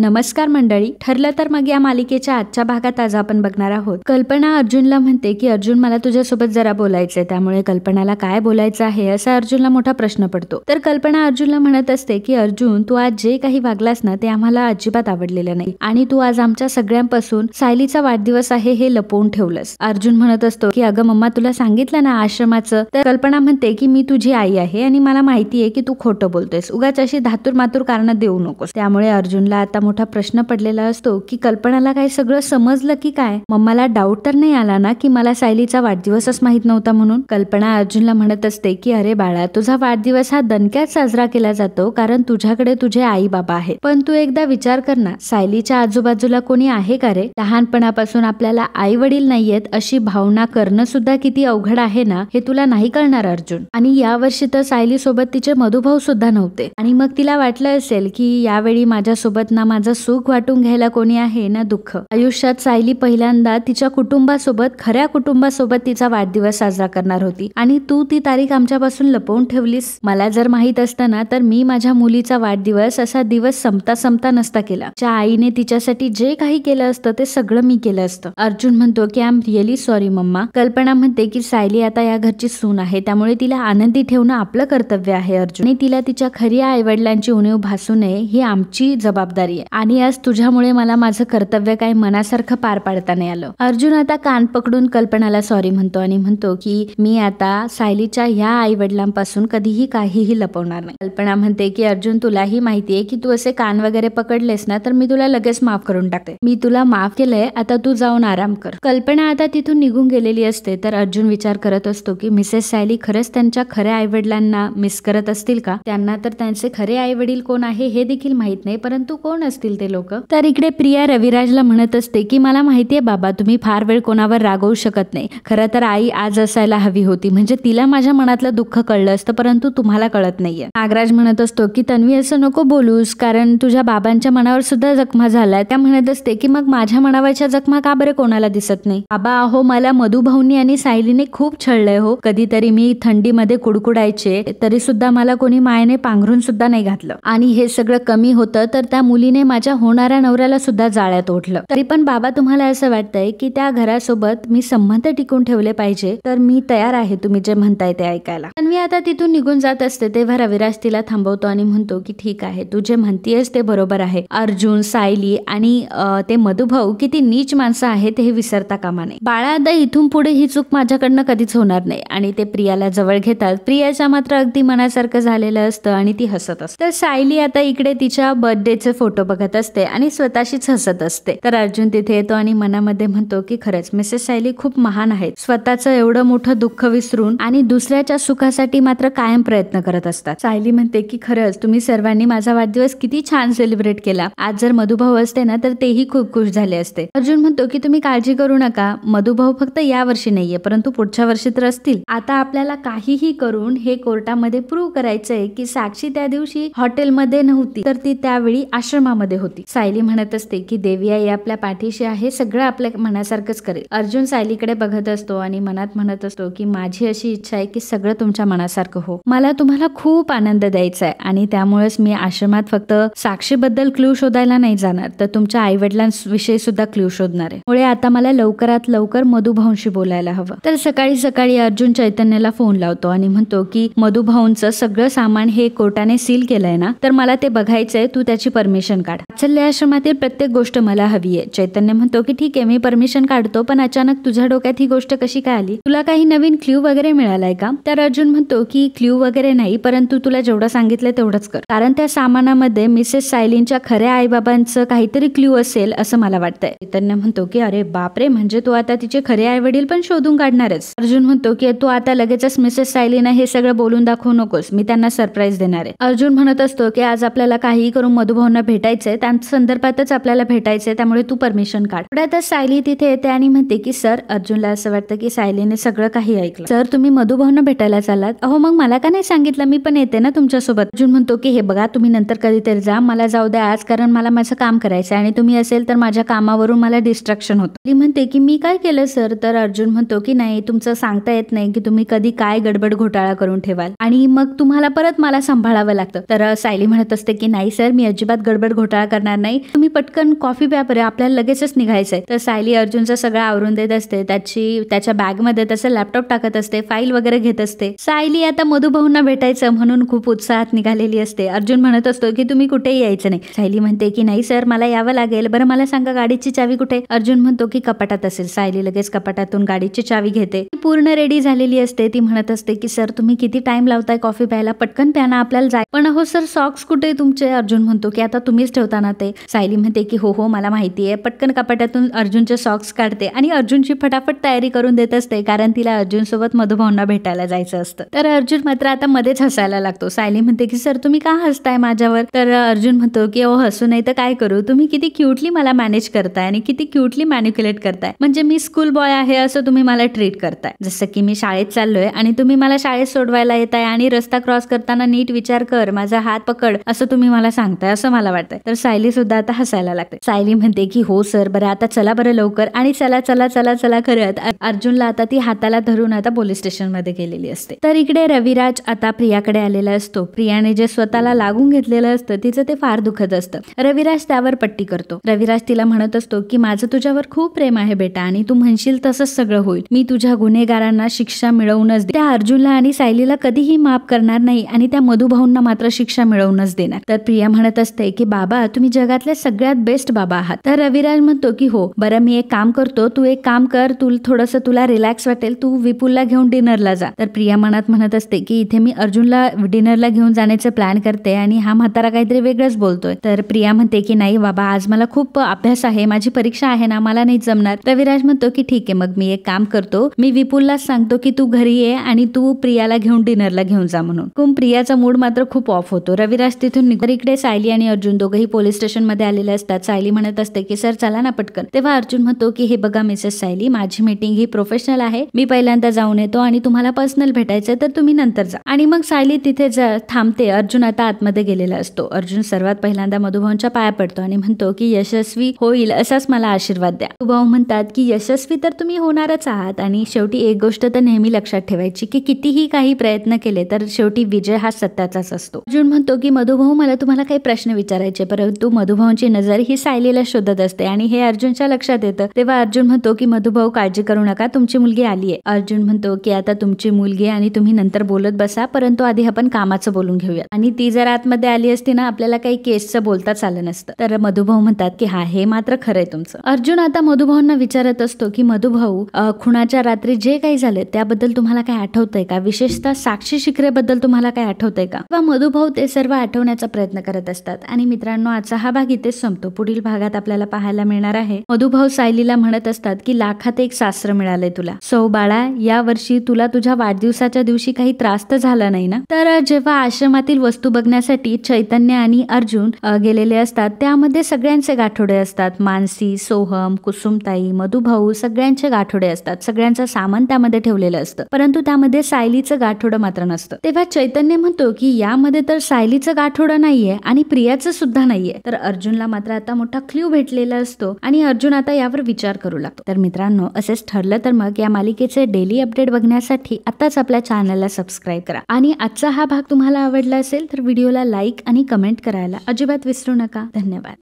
नमस्कार मंडळी ठरलं तर मग या मालिकेच्या आजच्या भागात आज आपण बघणार आहोत कल्पना अर्जुनला म्हणते की अर्जुन मला तुझ्यासोबत जरा बोलायचंय त्यामुळे कल्पनाला काय बोलायचं आहे असा अर्जुनला मोठा प्रश्न पडतो तर कल्पना अर्जुनला म्हणत असते की अर्जुन तू आज जे काही वागलास ना ते आम्हाला अजिबात आवडलेलं नाही आणि तू आज आमच्या सगळ्यांपासून सायलीचा वाढदिवस आहे हे लपवून ठेवलंस अर्जुन म्हणत असतो की अगं मम्मा तुला सांगितलं ना आश्रमाचं तर कल्पना म्हणते की मी तुझी आई आहे आणि मला माहिती आहे की तू खोटं बोलतोयस उगाच अशी धातूर मातूर कारण देऊ नकोस त्यामुळे अर्जुनला आता मोठा प्रश्न पडलेला असतो की कल्पनाला काय सगळं समजलं की काय मम्माला डाऊट तर नाही आला ना की मला सायलीचा वाढदिवसच माहित नव्हता म्हणून कल्पना अर्जुनला म्हणत असते की अरे बाळा तुझा वाढदिवस हा दणक्यात साजरा केला जातो कारण तुझ्याकडे तुझे आई बाबा आहेत पण तू एकदा विचार कर ना सायलीच्या आजूबाजूला कोणी आहे का रे लहानपणापासून आपल्याला आई वडील नाहीयेत अशी भावना करणं सुद्धा किती अवघड आहे ना हे तुला नाही कळणार अर्जुन आणि या वर्षी तर सायली सोबत तिचे मधुभाऊ सुद्धा नव्हते आणि मग तिला वाटलं असेल की यावेळी माझ्यासोबत ना माझं सुख वाटून घ्यायला कोणी आहे ना दुःख आयुष्यात सायली पहिल्यांदा तिच्या कुटुंबासोबत खऱ्या कुटुंबासोबत तिचा वाढदिवस साजरा करणार होती आणि तू ती तारीख आमच्यापासून लपवून ठेवलीस मला जर माहीत असताना तर मी माझ्या मुलीचा वाढदिवस असा दिवस संपता संपता नसता केला त्या आईने तिच्यासाठी जे काही केलं असतं ते सगळं मी केलं असतं अर्जुन म्हणतो की I am really sorry mamma Kalpana म्हणते की सायली आता या घरची सून आहे त्यामुळे तिला आनंदी ठेवणं आपलं कर्तव्य आहे अर्जुन आणि तिला तिच्या खऱ्या आईवडिलांची उणीव भासू नये ही आमची जबाबदारी आणि आज तुझ्यामुळे मला माझं कर्तव्य काय मनासारखं पार पाडता नाही आलं अर्जुन आता कान पकडून कल्पनाला सॉरी म्हणतो आणि म्हणतो की मी आता सायलीच्या ह्या आई वडिलांपासून कधीही काहीही लपवणार नाही कल्पना म्हणते की अर्जुन तुलाही माहिती आहे की तू असे कान वगैरे पकडलेस ना तर मी तुला लगेच माफ करून टाकते मी तुला माफ केलंय आता तू जाऊन आराम कर कल्पना आता तिथून निघून गेलेली असते तर अर्जुन विचार करत असतो की मिसेस सायली खरंच त्यांच्या खऱ्या आई वडिलांना मिस करत असतील का त्यांना तर त्यांचे खरे आई वडील कोण आहे हे देखील माहित नाही परंतु कोण असतील ते लोक तर इकडे प्रिया रविराजला म्हणत असते की मला माहिती आहे बाबा तुम्ही फार वेळ कोणावर रागवू शकत नाही खरं तर आई आज असायला हवी होती म्हणजे तिला माझ्या मनातलं दुःख कळलं असतं परंतु तुम्हाला कळत नाहीये नागराज म्हणत असतो की तन्वी असं नको बोलूस कारण तुझ्या बाबांच्या मनावर सुद्धा जखमा झालाय त्या म्हणत असते की मग माझ्या मनावरच्या जखमा का बरे कोणाला दिसत नाही बाबा अहो मला मधुभाऊनी आणि सायलीने खूप छळलंय हो कधीतरी मी थंडीमध्ये कुडकुडायचे तरी सुद्धा मला कोणी मायने पांघरून सुद्धा नाही घातलं आणि हे सगळं कमी होतं तर त्या मुलीने तिने माझ्या होणाऱ्या नवऱ्याला सुद्धा जाळ्यात ओढलं तरी पण बाबा तुम्हाला असं वाटतंय की त्या घरासोबत मी संबंध टिकून ठेवले पाहिजे तर मी तयार आहे तुम्ही जे म्हणताय ते ऐकायला मी आता तिथून निघून जात असते तेव्हा रविराज तिला थांबवतो आणि म्हणतो की ठीक आहे तू जे म्हणतीयस ते बरोबर आहे अर्जुन सायली आणि ते मधुभाऊ किती नीच माणसं आहेत हे विसरता कामा नये बाळा आता इथून पुढे ही चूक माझ्याकडनं कधीच होणार नाही आणि ते प्रियाला जवळ घेतात प्रियाच्या मात्र अगदी मनासारखं झालेलं असतं आणि ती हसत असते तर सायली आता इकडे तिच्या बर्थडेचे फोटो बघत असते आणि स्वतःशीच हसत असते तर अर्जुन तिथे येतो आणि मनामध्ये म्हणतो की खरंच मिसेस सायली खूप महान आहेत स्वतःच एवढं मोठं दुःख विसरून आणि दुसऱ्याच्या सुखासाठी मात्र कायम प्रयत्न करत असतात सायली म्हणते की खरंच तुम्ही सर्वांनी माझा वाढदिवस किती छान सेलिब्रेट केला आज जर मधुभाव असते ना तर तेही खूप खुश झाले असते अर्जुन म्हणतो की तुम्ही काळजी करू नका मधुभाव फक्त या वर्षी नाहीये परंतु पुढच्या वर्षी तर असतील आता आपल्याला काहीही करून हे कोर्टामध्ये प्रूव्ह करायचंय की साक्षी त्या दिवशी हॉटेलमध्ये नव्हती तर ती त्यावेळी आश्रमा मध्ये होती सायली म्हणत असते की देवी आई आपल्या पाठीशी आहे सगळं आपल्या मनासारखंच करेल अर्जुन सायलीकडे बघत असतो आणि मनात म्हणत असतो की माझी अशी इच्छा आहे की सगळं तुमच्या मनासारखं हो मला तुम्हाला खूप आनंद द्यायचा आहे आणि त्यामुळेच मी आश्रमात फक्त साक्षीबद्दल क्ल्यू शोधायला नाही जाणार तर तुमच्या आई वडिलांविषयी सुद्धा क्ल्यू शोधणार आहे मुळे आता मला लवकरात लवकर मधुभाऊंशी बोलायला हवं तर सकाळी सकाळी अर्जुन चैतन्याला फोन लावतो आणि म्हणतो की मधुभाऊंचं सगळं सामान हे कोर्टाने सील केलंय ना तर मला ते बघायचंय तू त्याची परमिशन काढ आश्रमातील प्रत्येक गोष्ट मला हवी आहे चैतन्य म्हणतो की ठीक आहे मी परमिशन काढतो पण अचानक तुझ्या डोक्यात ही गोष्ट कशी काय आली तुला काही नवीन क्ल्यू वगैरे मिळालाय का तर अर्जुन म्हणतो की क्ल्यू वगैरे नाही परंतु तुला जेवढं सांगितलं तेवढंच कर कारण त्या सामानामध्ये मिसेस सायलीनच्या खऱ्या आईबाबांचं काहीतरी क्ल्यू असेल असं मला वाटतंय चैतन्य म्हणतो की अरे बापरे म्हणजे तू आता तिचे खरे आई वडील पण शोधून काढणारच अर्जुन म्हणतो की तू आता लगेचच मिसेस सायलीना हे सगळं बोलून दाखवू नकोस मी त्यांना सरप्राईज देणार आहे अर्जुन म्हणत असतो की आज आपल्याला काहीही करून मधुभावना भेटायचं करायचंय त्या संदर्भातच आपल्याला भेटायचंय त्यामुळे तू परमिशन काढ तर सायली तिथे येते आणि म्हणते की सर अर्जुनला असं वाटतं की सायलीने सगळं काही ऐकलं सर तुम्ही मधुभावना भेटायला चालात अहो मग मला का नाही सांगितलं मी पण येते ना तुमच्यासोबत अर्जुन म्हणतो की हे बघा तुम्ही नंतर कधीतरी जा मला जाऊ द्या आज कारण मला माझं काम करायचं आणि तुम्ही असेल तर माझ्या कामावरून मला डिस्ट्रॅक्शन होतं ती म्हणते की मी काय केलं सर तर अर्जुन म्हणतो की नाही तुमचं सांगता येत नाही की तुम्ही कधी काय गडबड घोटाळा करून ठेवाल आणि मग तुम्हाला परत मला सांभाळावं लागतं तर सायली म्हणत असते की नाही सर मी अजिबात गडबड घोटाळा घोटाळा करणार नाही तुम्ही पटकन कॉफी प्या पर्या आपल्याला लगेचच निघायचं आहे तर सायली अर्जुनचं सगळं आवरून देत असते त्याची त्याच्या बॅग मध्ये त्याचा लॅपटॉप टाकत असते फाईल वगैरे घेत असते सायली आता मधुभाऊंना भेटायचं म्हणून खूप उत्साहात निघालेली असते अर्जुन म्हणत असतो की तुम्ही कुठेही यायचं नाही सायली म्हणते की नाही सर मला यावं लागेल बरं मला सांगा गाडीची चावी कुठे अर्जुन म्हणतो की कपाटात असेल सायली लगेच कपाटातून गाडीची चावी घेते पूर्ण रेडी झालेली असते ती म्हणत असते की सर तुम्ही किती टाइम लावताय कॉफी प्यायला पटकन प्याना आपल्याला जाय पण हो सर सॉक्स कुठे तुमचे अर्जुन म्हणतो की आता तुम्ही ठेवताना ते सायली म्हणते की हो हो मला माहिती आहे पटकन कपाट्यातून अर्जुनचे सॉक्स काढते आणि अर्जुनची फटाफट तयारी करून देत असते कारण तिला अर्जुन सोबत मधुभावना भेटायला जायचं असतं तर अर्जुन मात्र आता मध्येच हसायला लागतो सायली म्हणते की सर तुम्ही का हसताय माझ्यावर तर अर्जुन म्हणतो की ओ हसू नाही तर काय करू तुम्ही किती क्यूटली मला मॅनेज करताय आणि किती क्यूटली मॅन्युक्युलेट करताय म्हणजे मी स्कूल बॉय आहे असं तुम्ही मला ट्रीट करताय जसं की मी शाळेत चाललोय आणि तुम्ही मला शाळेत सोडवायला येत आणि रस्ता क्रॉस करताना नीट विचार कर माझा हात पकड असं तुम्ही मला सांगताय असं मला वाटतं तर सायली सुद्धा आता हसायला लागते सायली म्हणते की हो सर बरं आता चला बरं लवकर आणि चला चला चला चला करत अर्जुनला आता ती हाताला धरून आता पोलीस स्टेशन मध्ये गेलेली असते तर इकडे रविराज आता प्रियाकडे आलेला असतो प्रियाने जे स्वतःला लागून घेतलेलं असतं तिचं ते फार दुखत असतं रविराज त्यावर पट्टी करतो रविराज तिला म्हणत असतो की माझं तुझ्यावर खूप प्रेम आहे बेटा आणि तू म्हणशील तसंच सगळं होईल मी तुझ्या गुन्हेगारांना शिक्षा मिळवूनच दे त्या अर्जुनला आणि सायलीला कधीही माफ करणार नाही आणि त्या मधुभाऊंना मात्र शिक्षा मिळवूनच देणार तर प्रिया म्हणत असते की बाबा बाबा तुम्ही जगातल्या सगळ्यात बेस्ट बाबा आहात तर रविराज म्हणतो की हो बरं मी एक काम करतो तू एक काम कर तू थोडस तुला रिलॅक्स वाटेल तू विपुलला घेऊन डिनरला जा तर प्रिया मनात म्हणत असते की इथे मी अर्जुनला डिनरला घेऊन जाण्याचं प्लॅन करते आणि हा म्हातारा काहीतरी वेगळंच बोलतोय तर प्रिया म्हणते की नाही बाबा आज मला खूप अभ्यास आहे माझी परीक्षा आहे ना मला नाही जमणार रविराज म्हणतो की ठीक आहे मग मी एक काम करतो मी विपुलला सांगतो की तू घरी ये आणि तू प्रियाला घेऊन डिनरला घेऊन जा म्हणून कुम प्रियाचा मूड मात्र खूप ऑफ होतो रविराज तिथून इकडे सायली आणि अर्जुन दोघे दोघंही पोलीस स्टेशनमध्ये आलेले असतात सायली म्हणत असते की सर चला ना पटकन तेव्हा अर्जुन म्हणतो की हे बघा मिसेस सायली माझी मीटिंग ही प्रोफेशनल आहे मी पहिल्यांदा जाऊन येतो आणि तुम्हाला पर्सनल भेटायचं तर तुम्ही नंतर जा आणि मग सायली तिथे थांबते अर्जुन आता आतमध्ये गेलेला असतो अर्जुन सर्वात पहिल्यांदा मधुभाऊंच्या पाया पडतो आणि म्हणतो की यशस्वी होईल असाच मला आशीर्वाद द्या मधुभाऊ म्हणतात की यशस्वी तर तुम्ही होणारच आहात आणि शेवटी एक गोष्ट तर नेहमी लक्षात ठेवायची की कितीही काही प्रयत्न केले तर शेवटी विजय हा सत्याचाच असतो अर्जुन म्हणतो की मधुभाऊ मला तुम्हाला काही प्रश्न विचारायचे परंतु मधुभाऊंची नजर ही सायलीला शोधत असते आणि हे अर्जुनच्या लक्षात येतं तेव्हा अर्जुन म्हणतो की मधुभाऊ काळजी करू नका तुमची मुलगी आली आहे अर्जुन म्हणतो की आता तुमची मुलगी आणि तुम्ही नंतर बोलत बसा परंतु आधी आपण कामाचं बोलून घेऊया आणि ती जर आतमध्ये आली असती ना आपल्याला काही केसचं बोलता आलं नसतं तर मधुभाऊ म्हणतात की हा हे मात्र खरंय तुमचं अर्जुन आता मधुभाऊंना विचारत असतो की मधुभाऊ खुणाच्या रात्री जे काही झाले त्याबद्दल तुम्हाला काय आठवतंय का विशेषतः साक्षी शिखरेबद्दल तुम्हाला काय आठवतंय का मधुभाऊ ते सर्व आठवण्याचा प्रयत्न करत असतात आणि मित्रांनो मित्रांनो आजचा हा भाग इथेच संपतो पुढील भागात आपल्याला पाहायला मिळणार आहे मधुभाऊ सायलीला म्हणत असतात की लाखात एक शास्त्र मिळालंय तुला सौ बाळा या वर्षी तुला तुझ्या वाढदिवसाच्या दिवशी काही त्रास तर झाला नाही ना तर जेव्हा आश्रमातील वस्तू बघण्यासाठी चैतन्य आणि अर्जुन गेलेले असतात त्यामध्ये सगळ्यांचे गाठोडे असतात मानसी सोहम कुसुमताई मधुभाऊ सगळ्यांचे गाठोडे असतात सगळ्यांचं सामान त्यामध्ये ठेवलेलं असतं परंतु त्यामध्ये सायलीचं गाठोड मात्र नसतं तेव्हा चैतन्य म्हणतो की यामध्ये तर सायलीचं गाठोडं नाहीये आणि प्रियाचं सुद्धा नाहीये तर अर्जुनला मात्र आता मोठा क्ल्यू भेटलेला असतो आणि अर्जुन आता यावर विचार करू लागतो तर मित्रांनो असेच ठरलं तर मग या मालिकेचे डेली अपडेट बघण्यासाठी आताच आपल्या चॅनलला सबस्क्राईब करा आणि आजचा हा भाग तुम्हाला आवडला असेल तर व्हिडिओला लाईक आणि कमेंट करायला अजिबात विसरू नका धन्यवाद